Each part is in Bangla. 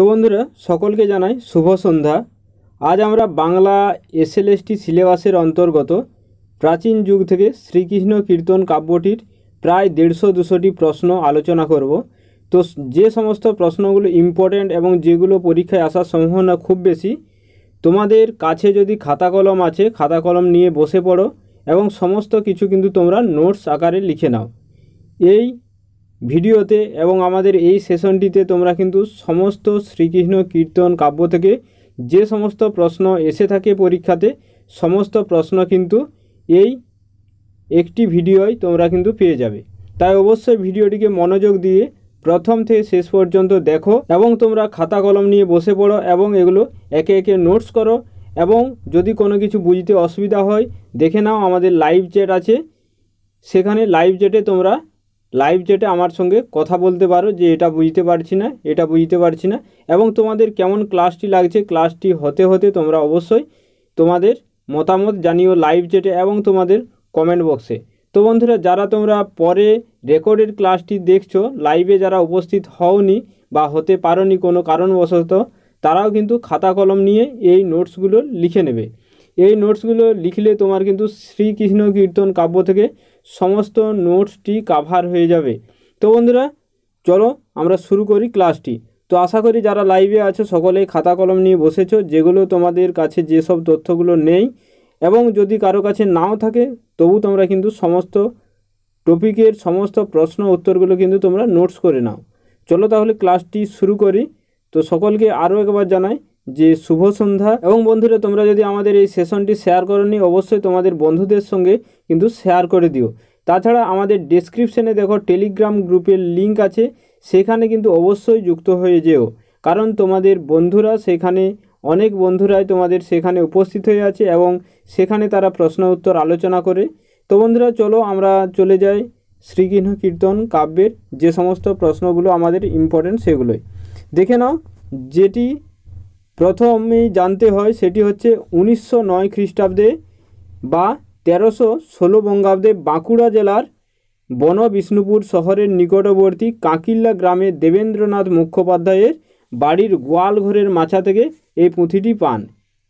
তো বন্ধুরা সকলকে জানাই শুভ সন্ধ্যা আজ আমরা বাংলা এসএলএসটি সিলেবাসের অন্তর্গত প্রাচীন যুগ থেকে শ্রীকৃষ্ণ কীর্তন কাব্যটির প্রায় দেড়শো দুশোটি প্রশ্ন আলোচনা করব তো যে সমস্ত প্রশ্নগুলো ইম্পর্ট্যান্ট এবং যেগুলো পরীক্ষায় আসার সম্ভাবনা খুব বেশি তোমাদের কাছে যদি খাতা কলম আছে খাতা কলম নিয়ে বসে পড়ো এবং সমস্ত কিছু কিন্তু তোমরা নোটস আকারে লিখে নাও এই ভিডিওতে এবং আমাদের এই সেশনটিতে তোমরা কিন্তু সমস্ত শ্রীকৃষ্ণ কীর্তন কাব্য থেকে যে সমস্ত প্রশ্ন এসে থাকে পরীক্ষাতে সমস্ত প্রশ্ন কিন্তু এই একটি ভিডিওয় তোমরা কিন্তু পেয়ে যাবে তাই অবশ্যই ভিডিওটিকে মনোযোগ দিয়ে প্রথম থেকে শেষ পর্যন্ত দেখো এবং তোমরা খাতা কলম নিয়ে বসে পড়ো এবং এগুলো একে একে নোটস করো এবং যদি কোনো কিছু বুঝতে অসুবিধা হয় দেখে নাও আমাদের লাইভ চ্যাট আছে সেখানে লাইভ চ্যাটে তোমরা লাইভ চ্যাটে আমার সঙ্গে কথা বলতে পারো যে এটা বুঝতে পারছি না এটা বুঝতে পারছি না এবং তোমাদের কেমন ক্লাসটি লাগছে ক্লাসটি হতে হতে তোমরা অবশ্যই তোমাদের মতামত জানিও লাইভ চ্যাটে এবং তোমাদের কমেন্ট বক্সে তো বন্ধুরা যারা তোমরা পরে রেকর্ডের ক্লাসটি দেখছো লাইভে যারা উপস্থিত হওনি বা হতে নি কোনো কারণবশত তারাও কিন্তু খাতা কলম নিয়ে এই নোটসগুলো লিখে নেবে এই নোটসগুলো লিখলে তোমার কিন্তু শ্রীকৃষ্ণ কীর্তন কাব্য থেকে সমস্ত নোটসটি কাভার হয়ে যাবে তো বন্ধুরা চলো আমরা শুরু করি ক্লাসটি তো আশা করি যারা লাইভে আছো সকলেই খাতা কলম নিয়ে বসেছো যেগুলো তোমাদের কাছে যেসব তথ্যগুলো নেই এবং যদি কারো কাছে নাও থাকে তবু তোমরা কিন্তু সমস্ত টপিকের সমস্ত প্রশ্ন উত্তরগুলো কিন্তু তোমরা নোটস করে নাও চলো তাহলে ক্লাসটি শুরু করি তো সকলকে আরও একবার জানাই যে শুভ সন্ধ্যা এবং বন্ধুরা তোমরা যদি আমাদের এই সেশনটি শেয়ার করনি অবশ্যই তোমাদের বন্ধুদের সঙ্গে কিন্তু শেয়ার করে দিও তাছাড়া আমাদের ডিসক্রিপশনে দেখো টেলিগ্রাম গ্রুপের লিঙ্ক আছে সেখানে কিন্তু অবশ্যই যুক্ত হয়ে যেও কারণ তোমাদের বন্ধুরা সেখানে অনেক বন্ধুরাই তোমাদের সেখানে উপস্থিত হয়ে আছে এবং সেখানে তারা প্রশ্ন উত্তর আলোচনা করে তো বন্ধুরা চলো আমরা চলে যাই শ্রীগৃহ কীর্তন কাব্যের যে সমস্ত প্রশ্নগুলো আমাদের ইম্পর্টেন্ট সেগুলোই দেখে নাও যেটি প্রথমেই জানতে হয় সেটি হচ্ছে উনিশশো নয় খ্রিস্টাব্দে বা তেরোশো ষোলো বঙ্গাব্দে বাঁকুড়া জেলার বন বিষ্ণুপুর শহরের নিকটবর্তী কাকিল্লা গ্রামে দেবেন্দ্রনাথ মুখোপাধ্যায়ের বাড়ির গোয়াল ঘরের মাছা থেকে এই পুঁথিটি পান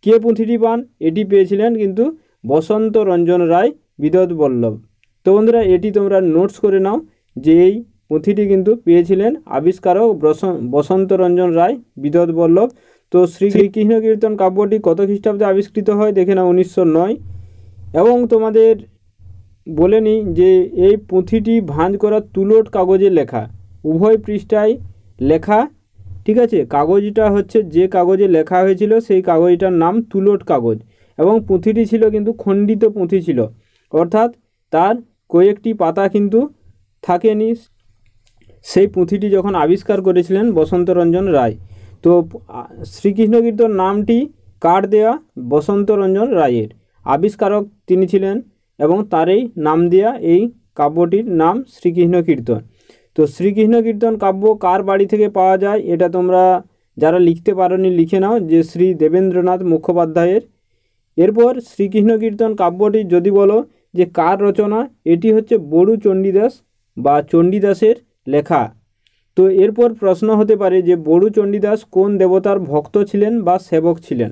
কে পুঁথিটি পান এটি পেয়েছিলেন কিন্তু বসন্ত রঞ্জন রায় বিদত বল্লভ তো বন্ধুরা এটি তোমরা নোটস করে নাও যে এই পুঁথিটি কিন্তু পেয়েছিলেন আবিষ্কারক বসন্ত রঞ্জন রায় বিদত বল্লভ তো শ্রীকৃষ্ণ কীর্তন কাব্যটি কত খ্রিস্টাব্দে আবিষ্কৃত হয় দেখে না উনিশশো নয় এবং তোমাদের বলে নিই যে এই পুঁথিটি ভাঁজ করা তুলোট কাগজে লেখা উভয় পৃষ্ঠায় লেখা ঠিক আছে কাগজটা হচ্ছে যে কাগজে লেখা হয়েছিল সেই কাগজটার নাম তুলোট কাগজ এবং পুঁথিটি ছিল কিন্তু খণ্ডিত পুঁথি ছিল অর্থাৎ তার কয়েকটি পাতা কিন্তু থাকেনি সেই পুঁথিটি যখন আবিষ্কার করেছিলেন বসন্তরঞ্জন রায় তো শ্রীকৃষ্ণ কীর্তন নামটি কার দেয়া বসন্ত রঞ্জন রায়ের আবিষ্কারক তিনি ছিলেন এবং তারই নাম দেয়া এই কাব্যটির নাম শ্রীকৃষ্ণ কীর্তন তো শ্রীকৃষ্ণ কীর্তন কাব্য কার বাড়ি থেকে পাওয়া যায় এটা তোমরা যারা লিখতে নি লিখে নাও যে শ্রী দেবেন্দ্রনাথ মুখোপাধ্যায়ের এরপর শ্রীকৃষ্ণ কীর্তন কাব্যটি যদি বলো যে কার রচনা এটি হচ্ছে বড়ু চণ্ডীদাস বা চণ্ডীদাসের লেখা তো এরপর প্রশ্ন হতে পারে যে বড়ু চণ্ডীদাস কোন দেবতার ভক্ত ছিলেন বা সেবক ছিলেন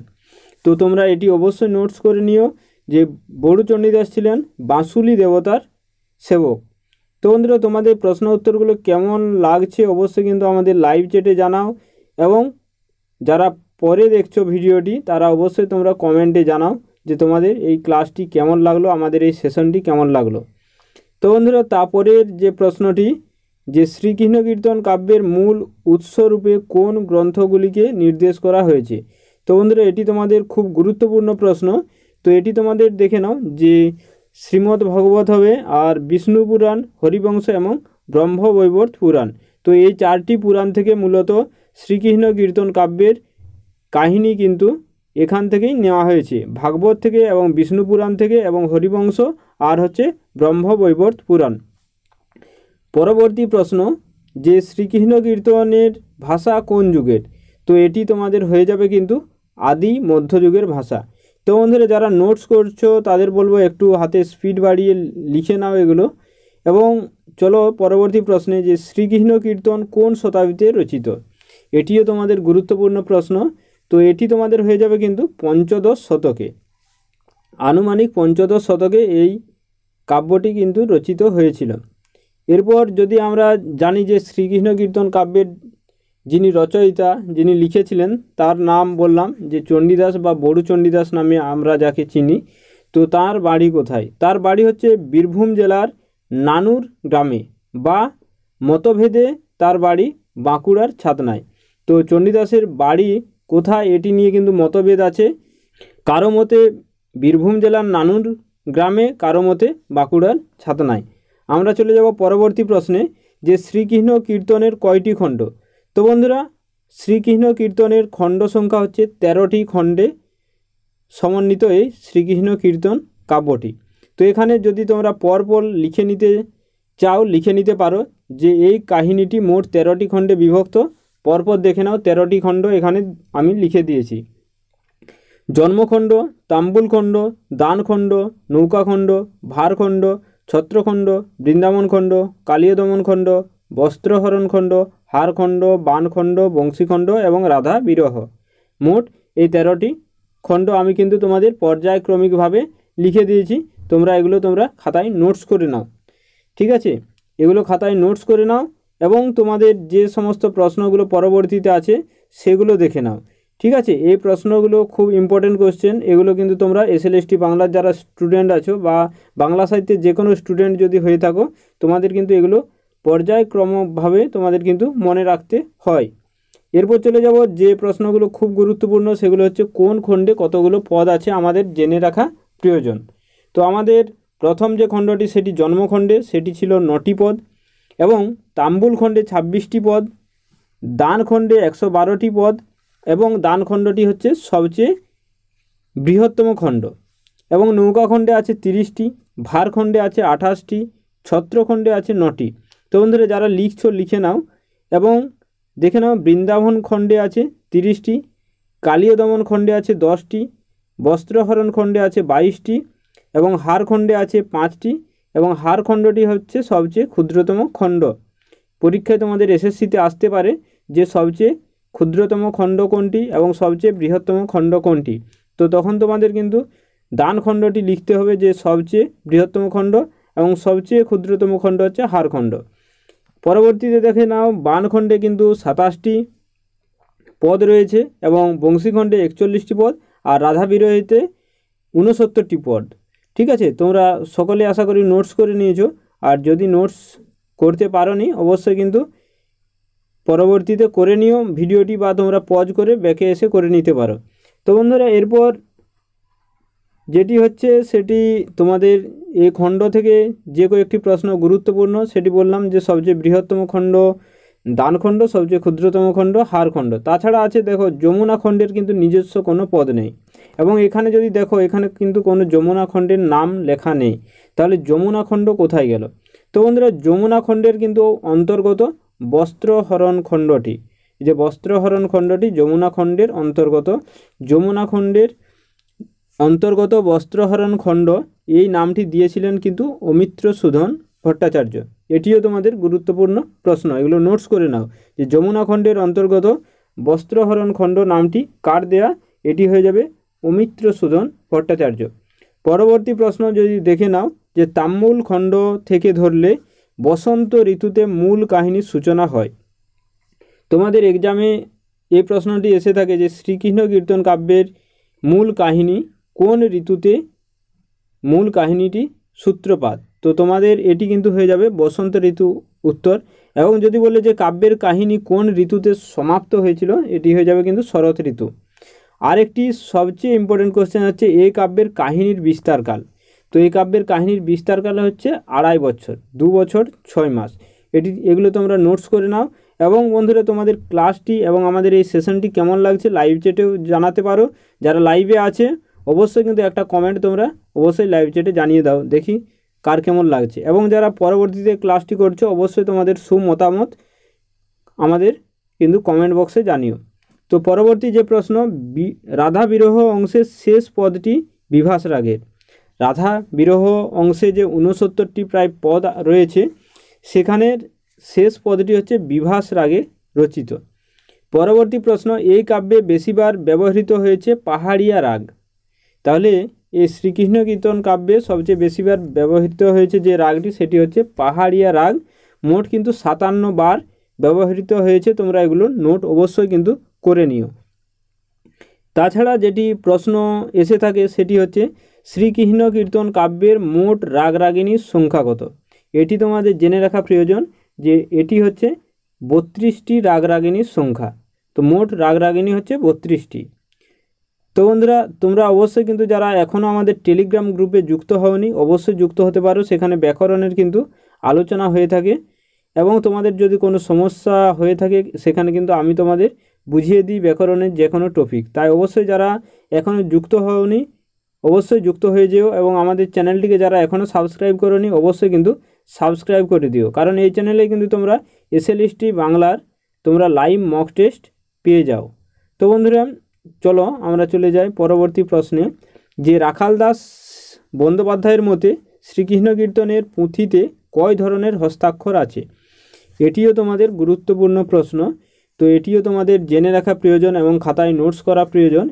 তো তোমরা এটি অবশ্যই নোটস করে নিও যে বড়ু চণ্ডীদাস ছিলেন বাঁশুলি দেবতার সেবক তো বন্ধুরা তোমাদের প্রশ্ন উত্তরগুলো কেমন লাগছে অবশ্যই কিন্তু আমাদের লাইভ চ্যাটে জানাও এবং যারা পরে দেখছো ভিডিওটি তারা অবশ্যই তোমরা কমেন্টে জানাও যে তোমাদের এই ক্লাসটি কেমন লাগলো আমাদের এই সেশনটি কেমন লাগলো তো বন্ধুরা তারপরের যে প্রশ্নটি যে শ্রীকৃষ্ণ কীর্তন কাব্যের মূল উৎসরূপে কোন গ্রন্থগুলিকে নির্দেশ করা হয়েছে তো বন্ধুরা এটি তোমাদের খুব গুরুত্বপূর্ণ প্রশ্ন তো এটি তোমাদের দেখে নাও যে শ্রীমদ্ ভগবত হবে আর বিষ্ণু পুরাণ হরিবংশ এবং ব্রহ্ম পুরাণ তো এই চারটি পুরাণ থেকে মূলত শ্রীকৃষ্ণ কীর্তন কাব্যের কাহিনী কিন্তু এখান থেকেই নেওয়া হয়েছে ভাগবত থেকে এবং বিষ্ণু পুরাণ থেকে এবং হরিবংশ আর হচ্ছে ব্রহ্ম পুরাণ পরবর্তী প্রশ্ন যে শ্রীকৃষ্ণ কীর্তনের ভাষা কোন যুগের তো এটি তোমাদের হয়ে যাবে কিন্তু আদি মধ্যযুগের ভাষা তো বন্ধুরা যারা নোটস করছো তাদের বলবো একটু হাতে স্পিড বাড়িয়ে লিখে নাও এগুলো এবং চলো পরবর্তী প্রশ্নে যে শ্রীকৃষ্ণ কীর্তন কোন শতাব্দীতে রচিত এটিও তোমাদের গুরুত্বপূর্ণ প্রশ্ন তো এটি তোমাদের হয়ে যাবে কিন্তু পঞ্চদশ শতকে আনুমানিক পঞ্চদশ শতকে এই কাব্যটি কিন্তু রচিত হয়েছিল এরপর যদি আমরা জানি যে শ্রীকৃষ্ণ কীর্তন কাব্যের যিনি রচয়িতা যিনি লিখেছিলেন তার নাম বললাম যে চণ্ডীদাস বা বড়ু চণ্ডীদাস নামে আমরা যাকে চিনি তো তার বাড়ি কোথায় তার বাড়ি হচ্ছে বীরভূম জেলার নানুর গ্রামে বা মতভেদে তার বাড়ি বাঁকুড়ার ছাতনায় তো চণ্ডীদাসের বাড়ি কোথায় এটি নিয়ে কিন্তু মতভেদ আছে কারো মতে বীরভূম জেলার নানুর গ্রামে কারো মতে বাঁকুড়ার ছাতনায় আমরা চলে যাব পরবর্তী প্রশ্নে যে শ্রীকৃষ্ণ কীর্তনের কয়টি খণ্ড তো বন্ধুরা শ্রীকৃষ্ণ কীর্তনের খণ্ড সংখ্যা হচ্ছে তেরোটি খণ্ডে সমন্বিত এই শ্রীকৃষ্ণ কীর্তন কাব্যটি তো এখানে যদি তোমরা পরপর লিখে নিতে চাও লিখে নিতে পারো যে এই কাহিনীটি মোট তেরোটি খণ্ডে বিভক্ত পরপর দেখে নাও তেরোটি খণ্ড এখানে আমি লিখে দিয়েছি জন্মখণ্ড তাম্বুলখণ্ড দানখণ্ড নৌকাখণ্ড ভারখণ্ড ছত্রখণ্ড বৃন্দাবনখণ্ড কালিয়দমনখণ্ড বস্ত্রহরণখণ্ড হারখণ্ড বানখণ্ড বংশীখণ্ড এবং রাধা বিরহ মোট এই তেরোটি খণ্ড আমি কিন্তু তোমাদের পর্যায়ক্রমিকভাবে লিখে দিয়েছি তোমরা এগুলো তোমরা খাতায় নোটস করে নাও ঠিক আছে এগুলো খাতায় নোটস করে নাও এবং তোমাদের যে সমস্ত প্রশ্নগুলো পরবর্তীতে আছে সেগুলো দেখে নাও ঠিক আছে এই প্রশ্নগুলো খুব ইম্পর্টেন্ট কোশ্চেন এগুলো কিন্তু তোমরা এসএলএসটি বাংলার যারা স্টুডেন্ট আছো বা বাংলা সাহিত্যের যে কোনো স্টুডেন্ট যদি হয়ে থাকো তোমাদের কিন্তু এগুলো পর্যায়ক্রমভাবে তোমাদের কিন্তু মনে রাখতে হয় এরপর চলে যাব যে প্রশ্নগুলো খুব গুরুত্বপূর্ণ সেগুলো হচ্ছে কোন খণ্ডে কতগুলো পদ আছে আমাদের জেনে রাখা প্রয়োজন তো আমাদের প্রথম যে খণ্ডটি সেটি জন্মখণ্ডে সেটি ছিল নটি পদ এবং তাম্বুল খণ্ডে ছাব্বিশটি পদ দান খণ্ডে একশো বারোটি পদ এবং দান খণ্ডটি হচ্ছে সবচেয়ে বৃহত্তম খণ্ড এবং নৌকাখণ্ডে আছে তিরিশটি ভারখণ্ডে আছে আঠাশটি ছত্রখণ্ডে আছে নটি তো বন্ধুরা যারা লিখছো লিখে নাও এবং দেখে নাও বৃন্দাবন খণ্ডে আছে তিরিশটি কালীয় দমন খণ্ডে আছে দশটি বস্ত্রহরণ খণ্ডে আছে বাইশটি এবং খণ্ডে আছে পাঁচটি এবং খণ্ডটি হচ্ছে সবচেয়ে ক্ষুদ্রতম খণ্ড পরীক্ষায় তোমাদের এসএসসিতে আসতে পারে যে সবচেয়ে ক্ষুদ্রতম খণ্ড কোনটি এবং সবচেয়ে বৃহত্তম খণ্ড কোনটি তো তখন তোমাদের কিন্তু দান খণ্ডটি লিখতে হবে যে সবচেয়ে বৃহত্তম খণ্ড এবং সবচেয়ে ক্ষুদ্রতম খণ্ড হচ্ছে হারখণ্ড পরবর্তীতে দেখে নাও বানখণ্ডে কিন্তু সাতাশটি পদ রয়েছে এবং বংশীখণ্ডে একচল্লিশটি পদ আর রাধা বিরোহিতে ঊনসত্তরটি পদ ঠিক আছে তোমরা সকলে আশা করি নোটস করে নিয়েছো আর যদি নোটস করতে পারো নি অবশ্যই কিন্তু পরবর্তীতে করে নিও ভিডিওটি বা তোমরা পজ করে ব্যাকে এসে করে নিতে পারো তো বন্ধুরা এরপর যেটি হচ্ছে সেটি তোমাদের এই খণ্ড থেকে যে কয়েকটি প্রশ্ন গুরুত্বপূর্ণ সেটি বললাম যে সবচেয়ে বৃহত্তম খণ্ড দানখণ্ড সবচেয়ে ক্ষুদ্রতম খণ্ড হারখণ্ড তাছাড়া আছে দেখো যমুনা খণ্ডের কিন্তু নিজস্ব কোনো পদ নেই এবং এখানে যদি দেখো এখানে কিন্তু কোনো যমুনা খণ্ডের নাম লেখা নেই তাহলে যমুনা খণ্ড কোথায় গেল তো বন্ধুরা যমুনা খণ্ডের কিন্তু অন্তর্গত বস্ত্রহরণ খণ্ডটি যে বস্ত্রহরণ খণ্ডটি যমুনা খণ্ডের অন্তর্গত যমুনা খণ্ডের অন্তর্গত বস্ত্রহরণ খণ্ড এই নামটি দিয়েছিলেন কিন্তু অমিত্র সুধন ভট্টাচার্য এটিও তোমাদের গুরুত্বপূর্ণ প্রশ্ন এগুলো নোটস করে নাও যে যমুনা খণ্ডের অন্তর্গত বস্ত্রহরণ খণ্ড নামটি কার দেয়া এটি হয়ে যাবে অমিত্র সুধন ভট্টাচার্য পরবর্তী প্রশ্ন যদি দেখে নাও যে তাম্মুল খণ্ড থেকে ধরলে বসন্ত ঋতুতে মূল কাহিনীর সূচনা হয় তোমাদের এক্সামে এই প্রশ্নটি এসে থাকে যে শ্রীকৃষ্ণ কীর্তন কাব্যের মূল কাহিনী কোন ঋতুতে মূল কাহিনীটি সূত্রপাত তো তোমাদের এটি কিন্তু হয়ে যাবে বসন্ত ঋতু উত্তর এবং যদি বলে যে কাব্যের কাহিনী কোন ঋতুতে সমাপ্ত হয়েছিল এটি হয়ে যাবে কিন্তু শরৎ ঋতু আরেকটি সবচেয়ে ইম্পর্টেন্ট কোশ্চেন হচ্ছে এই কাব্যের কাহিনীর বিস্তারকাল তো এই কাব্যের কাহিনীর বিস্তারকাল হচ্ছে আড়াই বছর দু বছর ছয় মাস এটি এগুলো তোমরা নোটস করে নাও এবং বন্ধুরা তোমাদের ক্লাসটি এবং আমাদের এই সেশনটি কেমন লাগছে লাইভ চ্যাটেও জানাতে পারো যারা লাইভে আছে অবশ্যই কিন্তু একটা কমেন্ট তোমরা অবশ্যই লাইভ চ্যাটে জানিয়ে দাও দেখি কার কেমন লাগছে এবং যারা পরবর্তীতে ক্লাসটি করছো অবশ্যই তোমাদের সুমতামত আমাদের কিন্তু কমেন্ট বক্সে জানিও তো পরবর্তী যে প্রশ্ন রাধা বিরহ অংশের শেষ পদটি বিভাস রাগের রাধা বিরহ অংশে যে ঊনসত্তরটি প্রায় পদ রয়েছে সেখানের শেষ পদটি হচ্ছে বিভাস রাগে রচিত পরবর্তী প্রশ্ন এই কাব্যে বেশিবার ব্যবহৃত হয়েছে পাহাড়িয়া রাগ তাহলে এই শ্রীকৃষ্ণ কীর্তন কাব্যে সবচেয়ে বেশিবার ব্যবহৃত হয়েছে যে রাগটি সেটি হচ্ছে পাহাড়িয়া রাগ মোট কিন্তু সাতান্ন বার ব্যবহৃত হয়েছে তোমরা এগুলো নোট অবশ্যই কিন্তু করে নিও তাছাড়া যেটি প্রশ্ন এসে থাকে সেটি হচ্ছে শ্রীকৃষ্ণ কীর্তন কাব্যের মোট রাগিনীর সংখ্যা কত এটি তোমাদের জেনে রাখা প্রয়োজন যে এটি হচ্ছে বত্রিশটি রাগিনীর সংখ্যা তো মোট রাগিনী হচ্ছে বত্রিশটি তো বন্ধুরা তোমরা অবশ্যই কিন্তু যারা এখনও আমাদের টেলিগ্রাম গ্রুপে যুক্ত হওনি অবশ্যই যুক্ত হতে পারো সেখানে ব্যাকরণের কিন্তু আলোচনা হয়ে থাকে এবং তোমাদের যদি কোনো সমস্যা হয়ে থাকে সেখানে কিন্তু আমি তোমাদের বুঝিয়ে দিই ব্যাকরণের যে কোনো টপিক তাই অবশ্যই যারা এখনও যুক্ত হওনি অবশ্যই যুক্ত হয়ে যেও এবং আমাদের চ্যানেলটিকে যারা এখনও সাবস্ক্রাইব করনি অবশ্যই কিন্তু সাবস্ক্রাইব করে দিও কারণ এই চ্যানেলে কিন্তু তোমরা এসএলএসটি বাংলার তোমরা লাইভ মক টেস্ট পেয়ে যাও তো বন্ধুরা চলো আমরা চলে যাই পরবর্তী প্রশ্নে যে রাখাল দাস বন্দ্যোপাধ্যায়ের মতে শ্রীকৃষ্ণ কীর্তনের পুঁথিতে কয় ধরনের হস্তাক্ষর আছে এটিও তোমাদের গুরুত্বপূর্ণ প্রশ্ন তো এটিও তোমাদের জেনে রাখা প্রয়োজন এবং খাতায় নোটস করা প্রয়োজন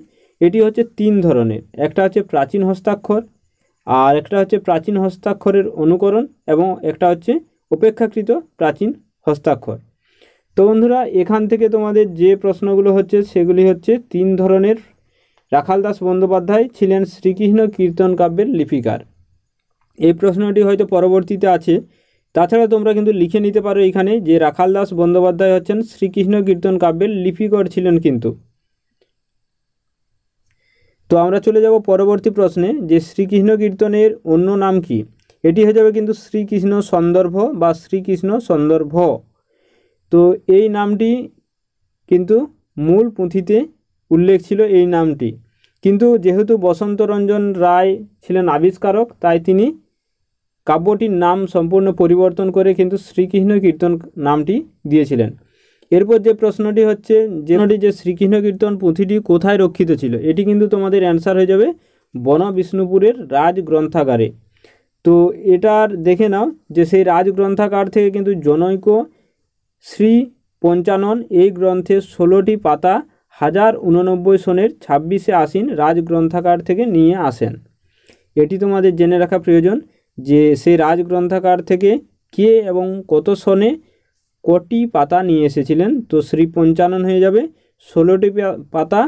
এটি হচ্ছে তিন ধরনের একটা হচ্ছে প্রাচীন হস্তাক্ষর আর একটা হচ্ছে প্রাচীন হস্তাক্ষরের অনুকরণ এবং একটা হচ্ছে উপেক্ষাকৃত প্রাচীন হস্তাক্ষর তো বন্ধুরা এখান থেকে তোমাদের যে প্রশ্নগুলো হচ্ছে সেগুলি হচ্ছে তিন ধরনের রাখালদাস বন্দ্যোপাধ্যায় ছিলেন শ্রীকৃষ্ণ কীর্তন কাব্যের লিপিকার এই প্রশ্নটি হয়তো পরবর্তীতে আছে তাছাড়া তোমরা কিন্তু লিখে নিতে পারো এখানে যে রাখালদাস বন্দ্যোপাধ্যায় হচ্ছেন শ্রীকৃষ্ণ কীর্তন কাব্যের লিপিকর ছিলেন কিন্তু তো আমরা চলে যাব পরবর্তী প্রশ্নে যে শ্রীকৃষ্ণ কীর্তনের অন্য নাম কি এটি হয়ে যাবে কিন্তু শ্রীকৃষ্ণ সন্দর্ভ বা শ্রীকৃষ্ণ সন্দর্ভ তো এই নামটি কিন্তু মূল পুঁথিতে উল্লেখ ছিল এই নামটি কিন্তু যেহেতু বসন্ত রঞ্জন রায় ছিলেন আবিষ্কারক তাই তিনি কাব্যটির নাম সম্পূর্ণ পরিবর্তন করে কিন্তু শ্রীকৃষ্ণ কীর্তন নামটি দিয়েছিলেন এরপর যে প্রশ্নটি হচ্ছে যেটি যে শ্রীকৃষ্ণ কীর্তন পুঁথিটি কোথায় রক্ষিত ছিল এটি কিন্তু তোমাদের অ্যান্সার হয়ে যাবে বন বিষ্ণুপুরের রাজ গ্রন্থাগারে তো এটার দেখে নাও যে সেই রাজ গ্রন্থাগার থেকে কিন্তু জনৈক শ্রী পঞ্চানন এই গ্রন্থের ষোলোটি পাতা হাজার উননব্বই সনের ছাব্বিশে আসিন রাজগ্রন্থাগার থেকে নিয়ে আসেন এটি তোমাদের জেনে রাখা প্রয়োজন যে সেই রাজগ্রন্থাগার থেকে কে এবং কত সনে কটি পাতা নিয়ে এসেছিলেন তো শ্রী পঞ্চানন হয়ে যাবে ষোলোটি পাতা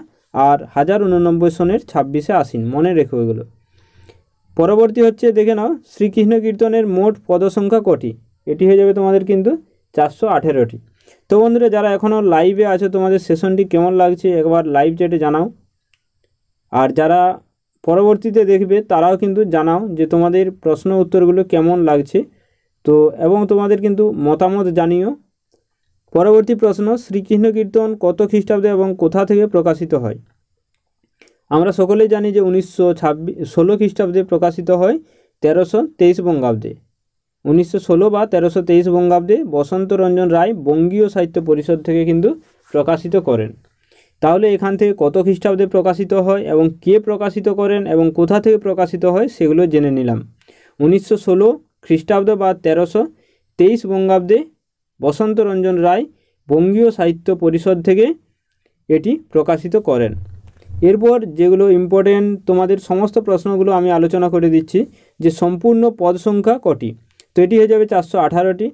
আর হাজার উননব্বই সনের ছাব্বিশে আসিন মনে রেখে এগুলো পরবর্তী হচ্ছে দেখে নাও শ্রীকৃষ্ণ কীর্তনের মোট পদসংখ্যা কটি এটি হয়ে যাবে তোমাদের কিন্তু চারশো আঠেরোটি তো বন্ধুরা যারা এখনও লাইভে আছে তোমাদের সেশনটি কেমন লাগছে একবার লাইভ চ্যাটে জানাও আর যারা পরবর্তীতে দেখবে তারাও কিন্তু জানাও যে তোমাদের প্রশ্ন উত্তরগুলো কেমন লাগছে তো এবং তোমাদের কিন্তু মতামত জানিও পরবর্তী প্রশ্ন শ্রীকৃষ্ণ কীর্তন কত খ্রিস্টাব্দে এবং কোথা থেকে প্রকাশিত হয় আমরা সকলেই জানি যে উনিশশো ছাব্বিশ ষোলো খ্রিস্টাব্দে প্রকাশিত হয় তেরোশো তেইশ বঙ্গাব্দে উনিশশো ষোলো বা তেরোশো তেইশ বঙ্গাব্দে বসন্ত রঞ্জন রায় বঙ্গীয় সাহিত্য পরিষদ থেকে কিন্তু প্রকাশিত করেন তাহলে এখান থেকে কত খ্রিস্টাব্দে প্রকাশিত হয় এবং কে প্রকাশিত করেন এবং কোথা থেকে প্রকাশিত হয় সেগুলো জেনে নিলাম উনিশশো ষোলো খ্রিস্টাব্দ বা তেরোশো তেইশ বঙ্গাব্দে বসন্ত রঞ্জন রায় বঙ্গীয় সাহিত্য পরিষদ থেকে এটি প্রকাশিত করেন এরপর যেগুলো ইম্পর্টেন্ট তোমাদের সমস্ত প্রশ্নগুলো আমি আলোচনা করে দিচ্ছি যে সম্পূর্ণ পদ সংখ্যা কটি তো এটি হয়ে যাবে চারশো আঠারোটি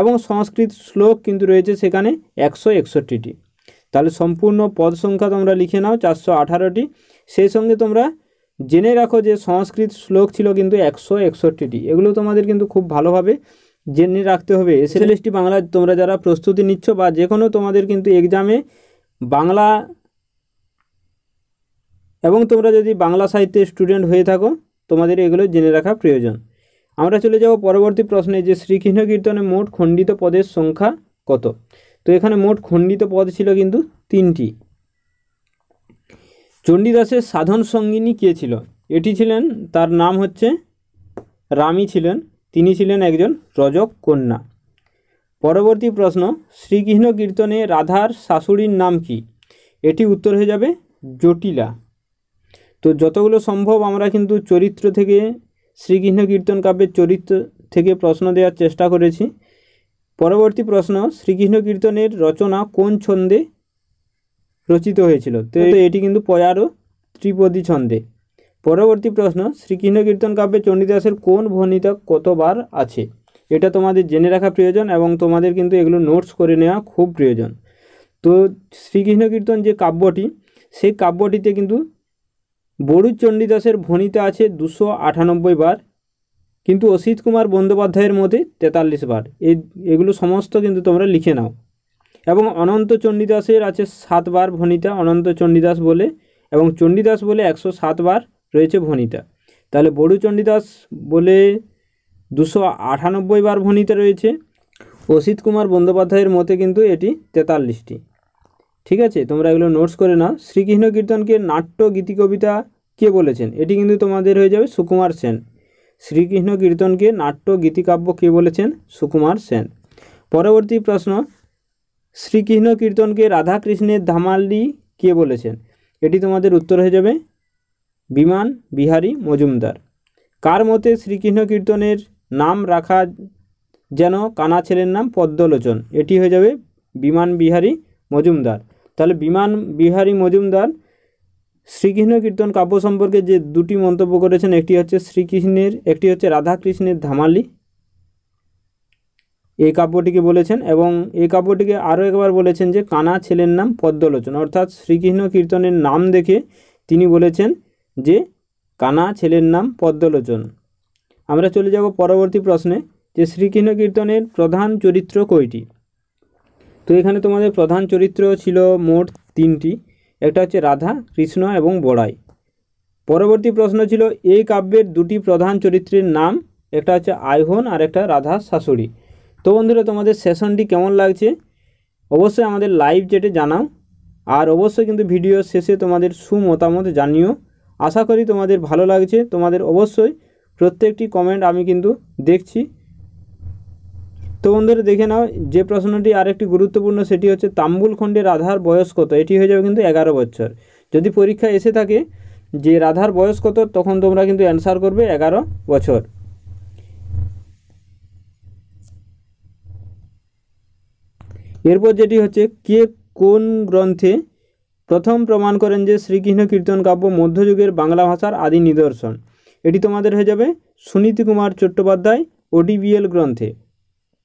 এবং সংস্কৃত শ্লোক কিন্তু রয়েছে সেখানে একশো একষট্টিটি তাহলে সম্পূর্ণ পদ সংখ্যা তোমরা লিখে নাও চারশো আঠারোটি সেই সঙ্গে তোমরা জেনে রাখো যে সংস্কৃত শ্লোক ছিল কিন্তু একশো একষট্টিটি এগুলো তোমাদের কিন্তু খুব ভালোভাবে জেনে রাখতে হবে এসএলএসটি বাংলা তোমরা যারা প্রস্তুতি নিচ্ছ বা যে কোনো তোমাদের কিন্তু এক্সামে বাংলা এবং তোমরা যদি বাংলা সাহিত্যের স্টুডেন্ট হয়ে থাকো তোমাদের এগুলো জেনে রাখা প্রয়োজন আমরা চলে যাব পরবর্তী প্রশ্নে যে শ্রীকৃষ্ণ কীর্তনে মোট খণ্ডিত পদের সংখ্যা কত তো এখানে মোট খণ্ডিত পদ ছিল কিন্তু তিনটি চণ্ডীদাসের সাধন সঙ্গিনী কে ছিল এটি ছিলেন তার নাম হচ্ছে রামি ছিলেন তিনি ছিলেন একজন রজক কন্যা পরবর্তী প্রশ্ন শ্রীকৃষ্ণ কীর্তনে রাধার শাশুড়ির নাম কি এটি উত্তর হয়ে যাবে জটিলা তো যতগুলো সম্ভব আমরা কিন্তু চরিত্র থেকে শ্রীকৃষ্ণ কীর্তন কাব্যের চরিত্র থেকে প্রশ্ন দেওয়ার চেষ্টা করেছি পরবর্তী প্রশ্ন শ্রীকৃষ্ণ কীর্তনের রচনা কোন ছন্দে রচিত হয়েছিল তো এটি কিন্তু পয়ারও ত্রিপদী ছন্দে পরবর্তী প্রশ্ন শ্রীকৃষ্ণ কীর্তন কাব্যে চণ্ডীদাসের কোন ভনিতা কতবার আছে এটা তোমাদের জেনে রাখা প্রয়োজন এবং তোমাদের কিন্তু এগুলো নোটস করে নেওয়া খুব প্রয়োজন তো শ্রীকৃষ্ণ কীর্তন যে কাব্যটি সেই কাব্যটিতে কিন্তু বড়ু চণ্ডীদাসের ভনিতা আছে দুশো আটানব্বই বার কিন্তু অসিত কুমার বন্দ্যোপাধ্যায়ের মধ্যে তেতাল্লিশ বার এই এগুলো সমস্ত কিন্তু তোমরা লিখে নাও এবং অনন্ত চণ্ডীদাসের আছে সাতবার ভনিতা অনন্ত চণ্ডীদাস বলে এবং চণ্ডীদাস বলে একশো সাতবার বার রয়েছে ভনিতা তাহলে বড়ু চণ্ডীদাস বলে দুশো আটানব্বই বার ভনিতা রয়েছে অসিত কুমার বন্দ্যোপাধ্যায়ের মতে কিন্তু এটি তেতাল্লিশটি ঠিক আছে তোমরা এগুলো নোটস করে নাও শ্রীকৃষ্ণ কীর্তনকে নাট্য গীতি কবিতা কে বলেছেন এটি কিন্তু তোমাদের হয়ে যাবে সুকুমার সেন শ্রীকৃষ্ণ কীর্তনকে নাট্য গীতিকাব্য কে বলেছেন সুকুমার সেন পরবর্তী প্রশ্ন শ্রীকৃষ্ণ কীর্তনকে রাধাকৃষ্ণের ধামাল্লি কে বলেছেন এটি তোমাদের উত্তর হয়ে যাবে বিমান বিহারী মজুমদার কার মতে শ্রীকৃষ্ণ কীর্তনের নাম রাখা যেন কানা ছেলের নাম পদ্মলোচন এটি হয়ে যাবে বিমান বিহারী মজুমদার তাহলে বিমান বিহারী মজুমদার শ্রীকৃষ্ণ কীর্তন কাব্য সম্পর্কে যে দুটি মন্তব্য করেছেন একটি হচ্ছে শ্রীকৃষ্ণের একটি হচ্ছে রাধাকৃষ্ণের ধামালি এই কাব্যটিকে বলেছেন এবং এই কাব্যটিকে আরও একবার বলেছেন যে কানা ছেলের নাম পদ্মলোচন অর্থাৎ শ্রীকৃষ্ণ কীর্তনের নাম দেখে তিনি বলেছেন যে কানা ছেলের নাম পদ্মলোচন আমরা চলে যাব পরবর্তী প্রশ্নে যে শ্রীকৃষ্ণ কীর্তনের প্রধান চরিত্র কয়টি তো এখানে তোমাদের প্রধান চরিত্র ছিল মোট তিনটি একটা হচ্ছে রাধা কৃষ্ণ এবং বড়াই পরবর্তী প্রশ্ন ছিল এই কাব্যের দুটি প্রধান চরিত্রের নাম একটা হচ্ছে আইহন আর একটা রাধা শাশুড়ি তো বন্ধুরা তোমাদের সেশনটি কেমন লাগছে অবশ্যই আমাদের লাইভ জেটে জানাও আর অবশ্যই কিন্তু ভিডিও শেষে তোমাদের সুমতামত জানিও আশা করি তোমাদের ভালো লাগছে তোমাদের অবশ্যই প্রত্যেকটি কমেন্ট আমি কিন্তু দেখছি তো বন্ধুরা দেখে নাও যে প্রশ্নটি আরেকটি গুরুত্বপূর্ণ সেটি হচ্ছে তাম্বুল খণ্ডে রাধার বয়স কত এটি হয়ে যাবে কিন্তু এগারো বছর যদি পরীক্ষা এসে থাকে যে রাধার বয়স কত তখন তোমরা কিন্তু অ্যান্সার করবে এগারো বছর এরপর যেটি হচ্ছে কে কোন গ্রন্থে প্রথম প্রমাণ করেন যে শ্রীকৃষ্ণ কীর্তন কাব্য মধ্যযুগের বাংলা ভাষার আদি নিদর্শন এটি তোমাদের হয়ে যাবে সুনীতি কুমার চট্টোপাধ্যায় ওডিবিএল গ্রন্থে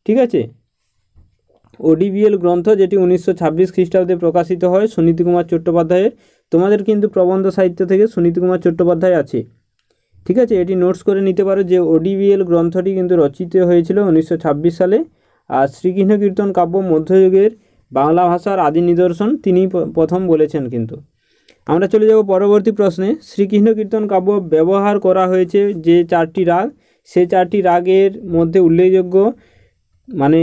ঠিক আছে ওডিবিএল গ্রন্থ যেটি উনিশশো ছাব্বিশ খ্রিস্টাব্দে প্রকাশিত হয় সুনীতি কুমার চট্টোপাধ্যায়ের তোমাদের কিন্তু প্রবন্ধ সাহিত্য থেকে সুনীতি কুমার চট্টোপাধ্যায় আছে ঠিক আছে এটি নোটস করে নিতে পারো যে ওডিবিএল গ্রন্থটি কিন্তু রচিত হয়েছিল উনিশশো সালে আর শ্রীকৃষ্ণ কীর্তন কাব্য মধ্যযুগের বাংলা ভাষার আদি নিদর্শন তিনি প্রথম বলেছেন কিন্তু আমরা চলে যাব পরবর্তী প্রশ্নে শ্রীকৃষ্ণ কীর্তন কাব্য ব্যবহার করা হয়েছে যে চারটি রাগ সে চারটি রাগের মধ্যে উল্লেখযোগ্য মানে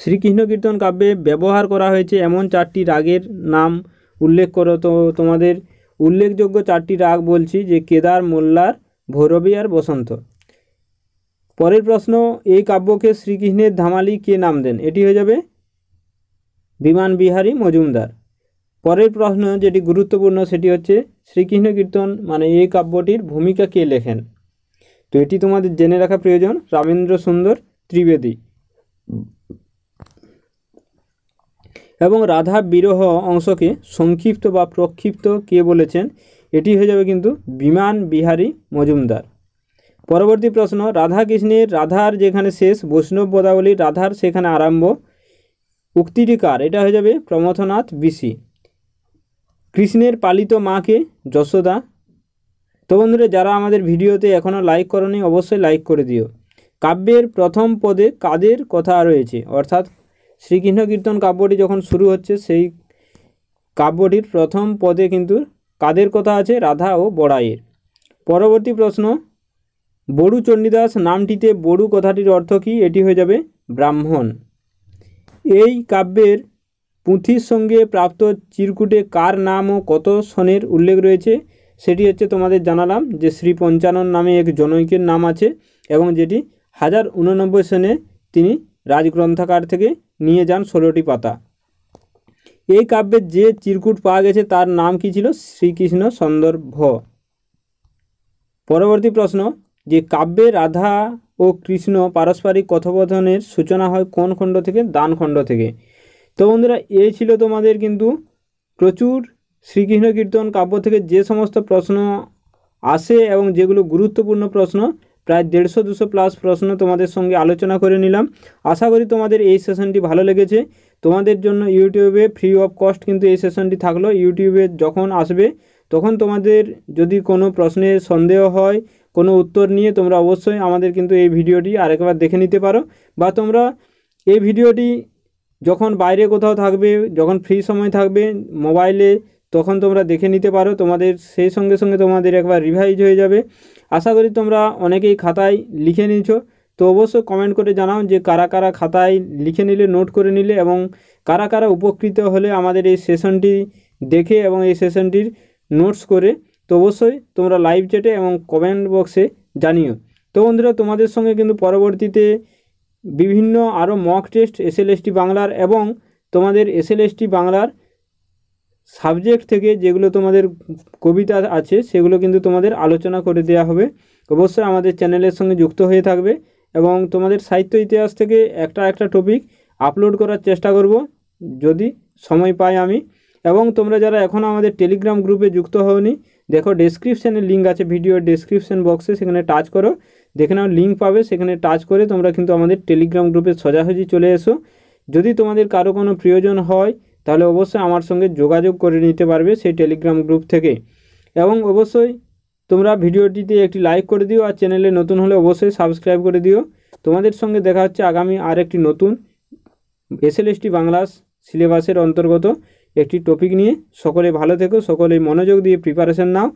শ্রীকৃষ্ণ কীর্তন কাব্যে ব্যবহার করা হয়েছে এমন চারটি রাগের নাম উল্লেখ করো তো তোমাদের উল্লেখযোগ্য চারটি রাগ বলছি যে কেদার মোল্লার ভৈরবী আর বসন্ত পরের প্রশ্ন এই কাব্যকে শ্রীকৃষ্ণের ধামালি কে নাম দেন এটি হয়ে যাবে বিমান বিহারী মজুমদার পরের প্রশ্ন যেটি গুরুত্বপূর্ণ সেটি হচ্ছে শ্রীকৃষ্ণ কীর্তন মানে এই কাব্যটির ভূমিকা কে লেখেন তো এটি তোমাদের জেনে রাখা প্রয়োজন রামেন্দ্র সুন্দর ত্রিবেদী এবং রাধা বিরহ অংশকে সংক্ষিপ্ত বা প্রক্ষিপ্ত কে বলেছেন এটি হয়ে যাবে কিন্তু বিমান বিহারী মজুমদার পরবর্তী প্রশ্ন রাধা কৃষ্ণের রাধার যেখানে শেষ বৈষ্ণব পদাবলী রাধার সেখানে আরম্ভ উক্তিটি কার এটা হয়ে যাবে প্রমথনাথ বিসি কৃষ্ণের পালিত মাকে যশোদা তো বন্ধুরা যারা আমাদের ভিডিওতে এখনও লাইক করনি অবশ্যই লাইক করে দিও কাব্যের প্রথম পদে কাদের কথা রয়েছে অর্থাৎ শ্রীকৃষ্ণ কীর্তন কাব্যটি যখন শুরু হচ্ছে সেই কাব্যটির প্রথম পদে কিন্তু কাদের কথা আছে রাধা ও বড়াইয়ের পরবর্তী প্রশ্ন বড়ু চণ্ডীদাস নামটিতে বড়ু কথাটির অর্থ কী এটি হয়ে যাবে ব্রাহ্মণ এই কাব্যের পুঁথির সঙ্গে প্রাপ্ত চিরকুটে কার নাম ও কত সনের উল্লেখ রয়েছে সেটি হচ্ছে তোমাদের জানালাম যে শ্রী পঞ্চানন নামে এক জনৈকের নাম আছে এবং যেটি হাজার উননব্বই সনে তিনি রাজগ্রন্থাকার থেকে নিয়ে যান ষোলোটি পাতা এই কাব্যের যে চিরকুট পাওয়া গেছে তার নাম কি ছিল শ্রীকৃষ্ণ সন্দর্ভ পরবর্তী প্রশ্ন যে কাব্যে রাধা ও কৃষ্ণ পারস্পরিক কথোপথনের সূচনা হয় কোন খণ্ড থেকে দান খণ্ড থেকে তো বন্ধুরা এই ছিল তোমাদের কিন্তু প্রচুর শ্রীকৃষ্ণ কীর্তন কাব্য থেকে যে সমস্ত প্রশ্ন আসে এবং যেগুলো গুরুত্বপূর্ণ প্রশ্ন প্রায় দেড়শো দুশো প্লাস প্রশ্ন তোমাদের সঙ্গে আলোচনা করে নিলাম আশা করি তোমাদের এই সেশনটি ভালো লেগেছে তোমাদের জন্য ইউটিউবে ফ্রি অফ কস্ট কিন্তু এই সেশনটি থাকলো ইউটিউবে যখন আসবে তখন তোমাদের যদি কোনো প্রশ্নের সন্দেহ হয় কোনো উত্তর নিয়ে তোমরা অবশ্যই আমাদের কিন্তু এই ভিডিওটি আরেকবার দেখে নিতে পারো বা তোমরা এই ভিডিওটি যখন বাইরে কোথাও থাকবে যখন ফ্রি সময় থাকবে মোবাইলে তখন তোমরা দেখে নিতে পারো তোমাদের সেই সঙ্গে সঙ্গে তোমাদের একবার রিভাইজ হয়ে যাবে আশা করি তোমরা অনেকেই খাতায় লিখে নিয়েছো তো অবশ্যই কমেন্ট করে জানাও যে কারা কারা খাতায় লিখে নিলে নোট করে নিলে এবং কারা কারা উপকৃত হলে আমাদের এই সেশনটি দেখে এবং এই সেশনটির নোটস করে তো অবশ্যই তোমরা লাইভ চ্যাটে এবং কমেন্ট বক্সে জানিও তো বন্ধুরা তোমাদের সঙ্গে কিন্তু পরবর্তীতে বিভিন্ন আরও মক টেস্ট এসএলএসটি বাংলার এবং তোমাদের এসএলএসটি বাংলার সাবজেক্ট থেকে যেগুলো তোমাদের কবিতা আছে সেগুলো কিন্তু তোমাদের আলোচনা করে দেয়া হবে অবশ্যই আমাদের চ্যানেলের সঙ্গে যুক্ত হয়ে থাকবে এবং তোমাদের সাহিত্য ইতিহাস থেকে একটা একটা টপিক আপলোড করার চেষ্টা করব যদি সময় পাই আমি এবং তোমরা যারা এখনও আমাদের টেলিগ্রাম গ্রুপে যুক্ত হওনি দেখো ডেসক্রিপশানে লিঙ্ক আছে ভিডিও ডেসক্রিপশান বক্সে সেখানে টাচ করো দেখে নাও লিঙ্ক পাবে সেখানে টাচ করে তোমরা কিন্তু আমাদের টেলিগ্রাম গ্রুপে সোজাসুজি চলে এসো যদি তোমাদের কারো কোনো প্রয়োজন হয় তাহলে অবশ্যই আমার সঙ্গে যোগাযোগ করে নিতে পারবে সেই টেলিগ্রাম গ্রুপ থেকে এবং অবশ্যই তোমরা ভিডিওটিতে একটি লাইক করে দিও আর চ্যানেলে নতুন হলে অবশ্যই সাবস্ক্রাইব করে দিও তোমাদের সঙ্গে দেখা হচ্ছে আগামী আর একটি নতুন এসএলএসটি বাংলা সিলেবাসের অন্তর্গত একটি টপিক নিয়ে সকলে ভালো থেকো সকলেই মনোযোগ দিয়ে প্রিপারেশন নাও